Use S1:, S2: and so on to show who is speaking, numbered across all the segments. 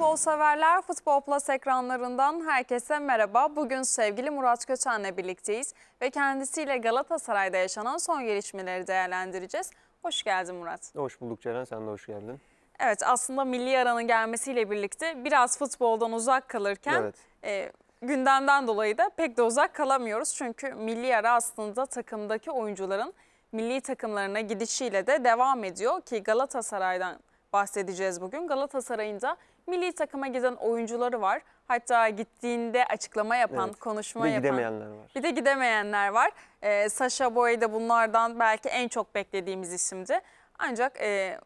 S1: futbol severler, Futbol Plus ekranlarından herkese merhaba. Bugün sevgili Murat Köçen'le birlikteyiz ve kendisiyle Galatasaray'da yaşanan son gelişmeleri değerlendireceğiz. Hoş geldin Murat.
S2: Hoş bulduk Ceren, sen de hoş geldin.
S1: Evet, aslında milli aranın gelmesiyle birlikte biraz futboldan uzak kalırken evet. e, gündemden dolayı da pek de uzak kalamıyoruz. Çünkü milli ara aslında takımdaki oyuncuların milli takımlarına gidişiyle de devam ediyor ki Galatasaray'dan bahsedeceğiz bugün. Galatasaray'ın da milli takıma giden oyuncuları var. Hatta gittiğinde açıklama yapan, evet. konuşma bir yapan. Bir gidemeyenler var. Bir de gidemeyenler var. Ee, Sasha Boy de bunlardan belki en çok beklediğimiz isimdi. Ancak e,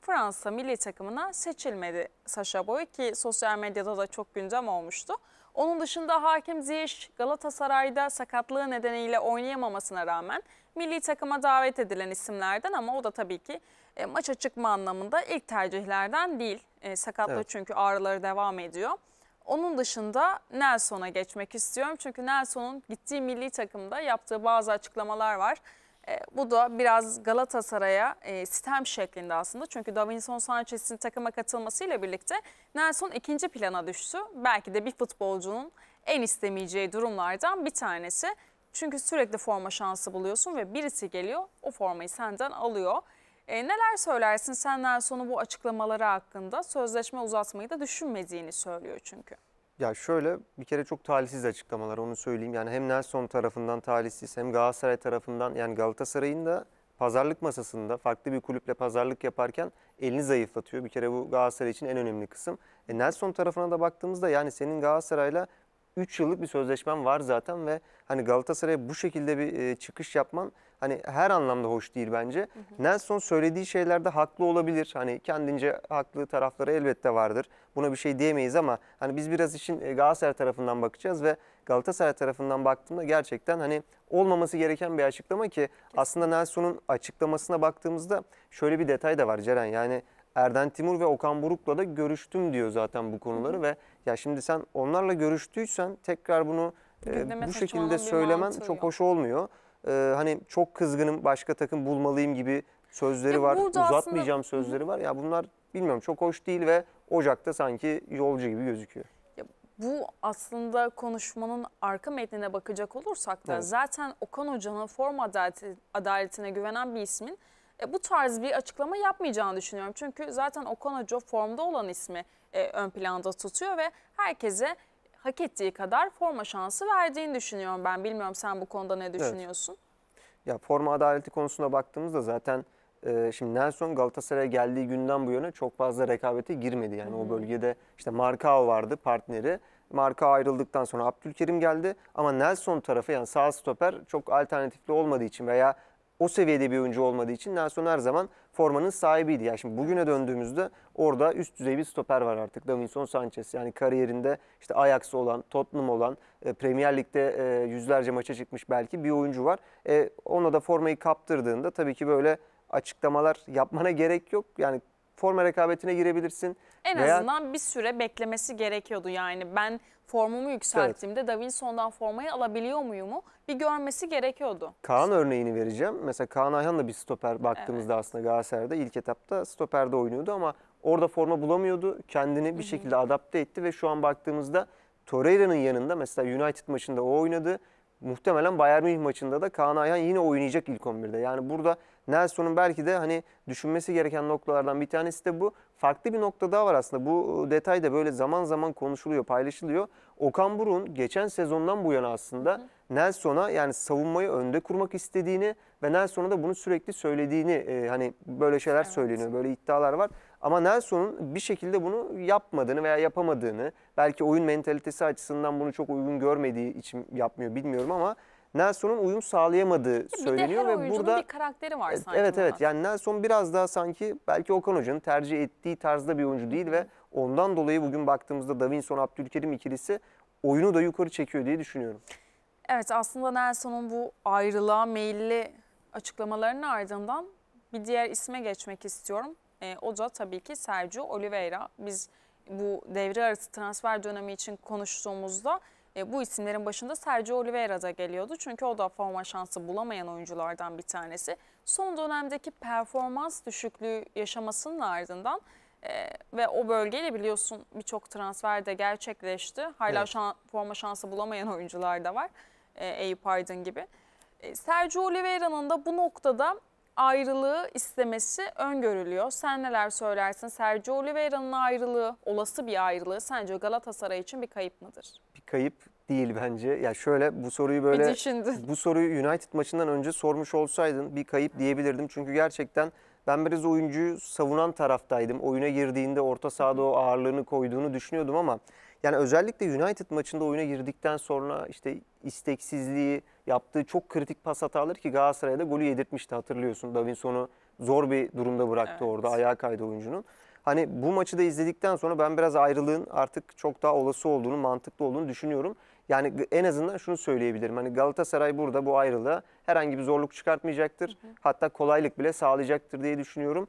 S1: Fransa milli takımına seçilmedi Sasha Boy ki sosyal medyada da çok gündem olmuştu. Onun dışında Hakim Ziyech Galatasaray'da sakatlığı nedeniyle oynayamamasına rağmen milli takıma davet edilen isimlerden ama o da tabii ki e, maça çıkma anlamında ilk tercihlerden değil. E, sakatlığı evet. çünkü ağrıları devam ediyor. Onun dışında Nelson'a geçmek istiyorum. Çünkü Nelson'un gittiği milli takımda yaptığı bazı açıklamalar var. E, bu da biraz Galatasaray'a e, sitem şeklinde aslında. Çünkü Davinson Sanchez'in takıma katılmasıyla birlikte Nelson ikinci plana düştü. Belki de bir futbolcunun en istemeyeceği durumlardan bir tanesi. Çünkü sürekli forma şansı buluyorsun ve birisi geliyor o formayı senden alıyor. E, neler söylersin senden sonra bu açıklamaları hakkında sözleşme uzatmayı da düşünmediğini söylüyor çünkü.
S2: Ya şöyle bir kere çok talihsiz açıklamalar onu söyleyeyim. Yani hem Nelson tarafından talihsiz hem Galatasaray tarafından yani Galatasaray'ın da pazarlık masasında farklı bir kulüple pazarlık yaparken elini zayıflatıyor. Bir kere bu Galatasaray için en önemli kısım. E Nelson tarafına da baktığımızda yani senin Galatasaray'la 3 yıllık bir sözleşmen var zaten ve hani Galatasaray'a bu şekilde bir e, çıkış yapman hani her anlamda hoş değil bence. Hı hı. Nelson söylediği şeylerde haklı olabilir. Hani kendince haklı tarafları elbette vardır. Buna bir şey diyemeyiz ama hani biz biraz için e, Galatasaray tarafından bakacağız ve Galatasaray tarafından baktığımda gerçekten hani olmaması gereken bir açıklama ki aslında Nelson'un açıklamasına baktığımızda şöyle bir detay da var Ceren. Yani Erden Timur ve Okan Buruk'la da görüştüm diyor zaten bu konuları hı ve ya şimdi sen onlarla görüştüysen tekrar bunu e, bu şekilde söylemen çok hoş olmuyor e, hani çok kızgınım başka takım bulmalıyım gibi sözleri e var. Uzatmayacağım aslında... sözleri var. Ya bunlar bilmiyorum çok hoş değil ve Ocak'ta sanki yolcu gibi gözüküyor. Ya
S1: bu aslında konuşmanın arka metnine bakacak olursak da evet. zaten Okan Hoca'nın form adaleti, adaletine güvenen bir ismin e, bu tarz bir açıklama yapmayacağını düşünüyorum. Çünkü zaten Okan Hoca formda olan ismi e, ön planda tutuyor ve herkese hak ettiği kadar forma şansı verdiğini düşünüyorum ben. Bilmiyorum sen bu konuda ne düşünüyorsun?
S2: Evet. Ya forma adaleti konusuna baktığımızda zaten e, şimdi Nelson Galatasaray'a geldiği günden bu yana çok fazla rekabete girmedi. Yani hmm. o bölgede işte Markao vardı partneri. Marka ayrıldıktan sonra Abdülkerim geldi ama Nelson tarafı yani sağ stoper çok alternatifli olmadığı için veya o seviyede bir oyuncu olmadığı için Nelson her zaman formanın sahibiydi. Yani şimdi bugüne döndüğümüzde orada üst düzey bir stoper var artık. Davinson Sanchez yani kariyerinde işte Ajax olan, Tottenham olan, e, Premier Lig'de e, yüzlerce maça çıkmış belki bir oyuncu var. E, ona da formayı kaptırdığında tabii ki böyle açıklamalar yapmana gerek yok. Yani forma rekabetine girebilirsin. En Veya...
S1: azından bir süre beklemesi gerekiyordu yani. Ben formumu yükselttiğimde evet. Davinson'dan formayı alabiliyor muyumu bir görmesi gerekiyordu.
S2: Kaan örneğini vereceğim. Mesela Kaan Ayhan da bir stoper baktığımızda evet. aslında Galatasaray'da ilk etapta stoperde oynuyordu ama orada forma bulamıyordu. Kendini bir Hı -hı. şekilde adapte etti ve şu an baktığımızda Torreira'nın yanında mesela United maçında o oynadı muhtemelen Bayern Münih maçında da Kaan Ayhan yine oynayacak ilk 11'de. Yani burada Nelson'un belki de hani düşünmesi gereken noktalardan bir tanesi de bu. Farklı bir nokta daha var aslında. Bu e, detay da böyle zaman zaman konuşuluyor, paylaşılıyor. Okan Burun geçen sezondan bu yana aslında Nelson'a yani savunmayı önde kurmak istediğini ve Nelson'a da bunu sürekli söylediğini e, hani böyle şeyler evet. söyleniyor, böyle iddialar var. Ama Nelson'un bir şekilde bunu yapmadığını veya yapamadığını, belki oyun mentalitesi açısından bunu çok uygun görmediği için yapmıyor bilmiyorum ama Nelson'un uyum sağlayamadığı bir söyleniyor de her ve burada bir
S1: karakteri var sanki. Evet bana.
S2: evet. Yani Nelson biraz daha sanki belki Okan Hoca'nın tercih ettiği tarzda bir oyuncu değil ve ondan dolayı bugün baktığımızda Davinson Abdülkerim ikilisi oyunu da yukarı çekiyor diye düşünüyorum.
S1: Evet aslında Nelson'un bu ayrılığa meyilli açıklamalarının ardından bir diğer isme geçmek istiyorum. E, o da tabii ki Sergio Oliveira. Biz bu devre arası transfer dönemi için konuştuğumuzda e, bu isimlerin başında Sergio Oliveira da geliyordu. Çünkü o da forma şansı bulamayan oyunculardan bir tanesi. Son dönemdeki performans düşüklüğü yaşamasının ardından e, ve o bölgeyle biliyorsun birçok transfer de gerçekleşti. Hala evet. şan, forma şansı bulamayan oyuncular da var. E, Eyüp Aydın gibi. E, Sergio Oliveira'nın da bu noktada ayrılığı istemesi öngörülüyor. Sen neler söylersin? Sergio Oliveira'nın ayrılığı, olası bir ayrılığı sence Galatasaray için bir kayıp mıdır?
S2: Bir kayıp değil bence. Ya şöyle bu soruyu böyle bu soruyu United maçından önce sormuş olsaydın bir kayıp diyebilirdim. Çünkü gerçekten ben biraz oyuncuyu savunan taraftaydım. Oyuna girdiğinde orta sahada o ağırlığını koyduğunu düşünüyordum ama yani özellikle United maçında oyuna girdikten sonra işte isteksizliği, yaptığı çok kritik pas hataları ki da golü yedirtmişti hatırlıyorsun. Davinson'u zor bir durumda bıraktı evet. orada ayağa kaydı oyuncunun. Hani bu maçı da izledikten sonra ben biraz ayrılığın artık çok daha olası olduğunu, mantıklı olduğunu düşünüyorum. Yani en azından şunu söyleyebilirim. Hani Galatasaray burada bu ayrılığa herhangi bir zorluk çıkartmayacaktır. Hı hı. Hatta kolaylık bile sağlayacaktır diye düşünüyorum.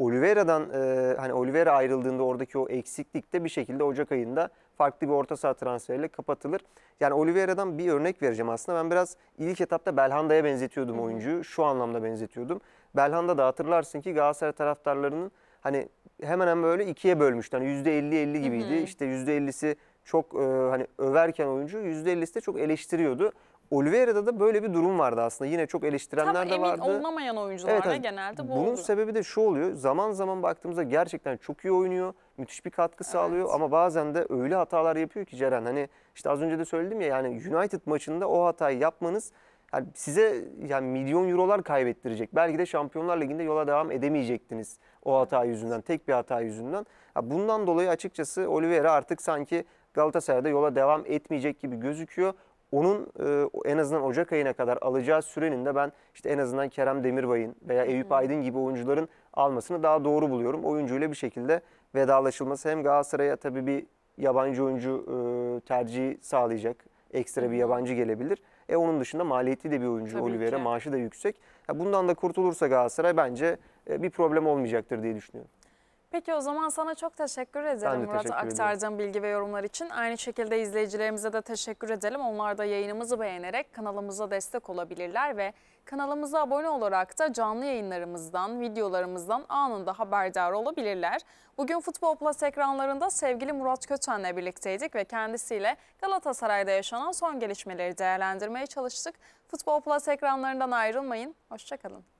S2: Oliveira'dan e, hani Oliveira ayrıldığında oradaki o eksiklik de bir şekilde Ocak ayında farklı bir orta saha transferiyle kapatılır. Yani Oliveira'dan bir örnek vereceğim aslında. Ben biraz ilk etapta Belhanda'ya benzetiyordum oyuncuyu. Şu anlamda benzetiyordum. Belhanda da hatırlarsın ki Galatasaray taraftarlarının hani hemen hemen böyle ikiye bölmüştü. Hani %50-50 gibiydi. Hı. İşte %50'si çok e, hani överken oyuncu %50'si de çok eleştiriyordu. Oliveira'da da böyle bir durum vardı aslında. Yine çok eleştirenler Tam de vardı. Tam emin olmamayan oyuncularda evet, genelde bu Bunun oluyor. sebebi de şu oluyor. Zaman zaman baktığımızda gerçekten çok iyi oynuyor. Müthiş bir katkı evet. sağlıyor ama bazen de öyle hatalar yapıyor ki Ceren. Hani işte az önce de söyledim ya yani United maçında o hatayı yapmanız yani size yani milyon eurolar kaybettirecek. Belki de Şampiyonlar Ligi'nde yola devam edemeyecektiniz o hata yüzünden, tek bir hata yüzünden. Ya bundan dolayı açıkçası Oliveira artık sanki Galatasaray'da yola devam etmeyecek gibi gözüküyor onun e, en azından Ocak ayına kadar alacağı sürenin de ben işte en azından Kerem Demirbay'ın veya Eyüp Aydın gibi oyuncuların almasını daha doğru buluyorum. Oyuncuyla bir şekilde vedalaşılması hem Galatasaray'a tabii bir yabancı oyuncu e, tercihi sağlayacak. Ekstra bir yabancı gelebilir. E onun dışında maliyetli de bir oyuncu Tabii Oliveira, maaşı da yüksek. Ya bundan da kurtulursa Galatasaray bence e, bir problem olmayacaktır diye düşünüyorum.
S1: Peki o zaman sana çok teşekkür ederim Murat aktardığın bilgi ve yorumlar için. Aynı şekilde izleyicilerimize de teşekkür edelim. Onlar da yayınımızı beğenerek kanalımıza destek olabilirler ve kanalımıza abone olarak da canlı yayınlarımızdan, videolarımızdan anında haberdar olabilirler. Bugün Futbol Plus ekranlarında sevgili Murat Köten'le birlikteydik ve kendisiyle Galatasaray'da yaşanan son gelişmeleri değerlendirmeye çalıştık. Futbol Plus ekranlarından ayrılmayın. Hoşçakalın.